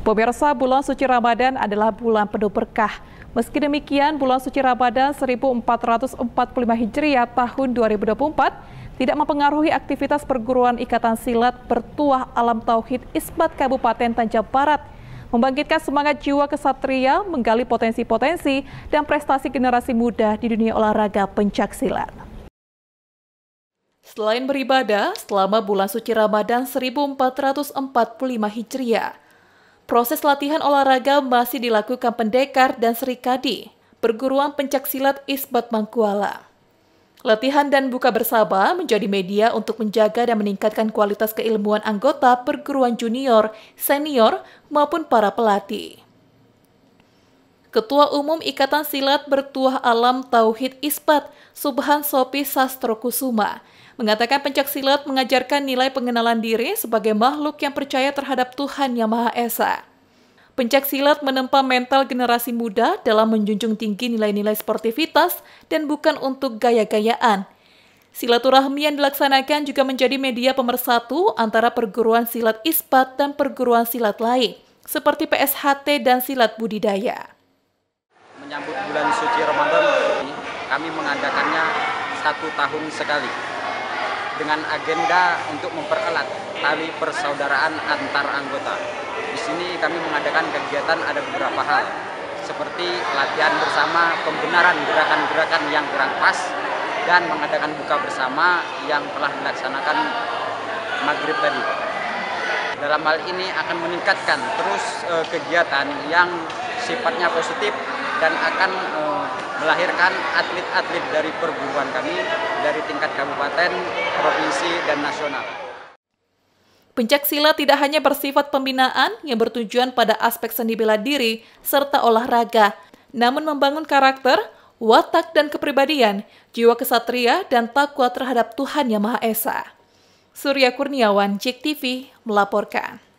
Pemirsa, bulan suci Ramadan adalah bulan penuh berkah. Meski demikian, bulan suci Ramadan 1445 Hijriah tahun 2024 tidak mempengaruhi aktivitas perguruan ikatan silat bertuah alam tauhid Isbat Kabupaten Tanjab Barat membangkitkan semangat jiwa kesatria, menggali potensi-potensi dan prestasi generasi muda di dunia olahraga pencak silat. Selain beribadah, selama bulan suci Ramadan 1445 Hijriah, proses latihan olahraga masih dilakukan pendekar dan serikadi, perguruan pencaksilat Isbat Mangkuala. Latihan dan buka bersama menjadi media untuk menjaga dan meningkatkan kualitas keilmuan anggota perguruan junior, senior, maupun para pelatih. Ketua Umum Ikatan Silat Bertuah Alam Tauhid Ispat, Subhan Sopi Sastro Kusuma, mengatakan pencak silat mengajarkan nilai pengenalan diri sebagai makhluk yang percaya terhadap Tuhan Yang Maha Esa. Pencak silat menempa mental generasi muda dalam menjunjung tinggi nilai-nilai sportivitas dan bukan untuk gaya-gayaan. Silaturahmi yang dilaksanakan juga menjadi media pemersatu antara perguruan silat ispat dan perguruan silat lain, seperti PSHT dan silat budidaya bulan suci Ramadan ini kami mengadakannya satu tahun sekali dengan agenda untuk mempererat tali persaudaraan antar anggota. Di sini kami mengadakan kegiatan ada beberapa hal seperti latihan bersama pembenaran gerakan-gerakan yang kurang pas dan mengadakan buka bersama yang telah dilaksanakan maghrib tadi. Dalam hal ini akan meningkatkan terus eh, kegiatan yang sifatnya positif dan akan eh, melahirkan atlet-atlet dari perguruan kami dari tingkat kabupaten, provinsi, dan nasional. Pencaksila tidak hanya bersifat pembinaan yang bertujuan pada aspek seni bela diri serta olahraga, namun membangun karakter, watak dan kepribadian, jiwa kesatria dan takwa terhadap Tuhan Yang Maha Esa. Surya Kurniawan, Cik TV, melaporkan.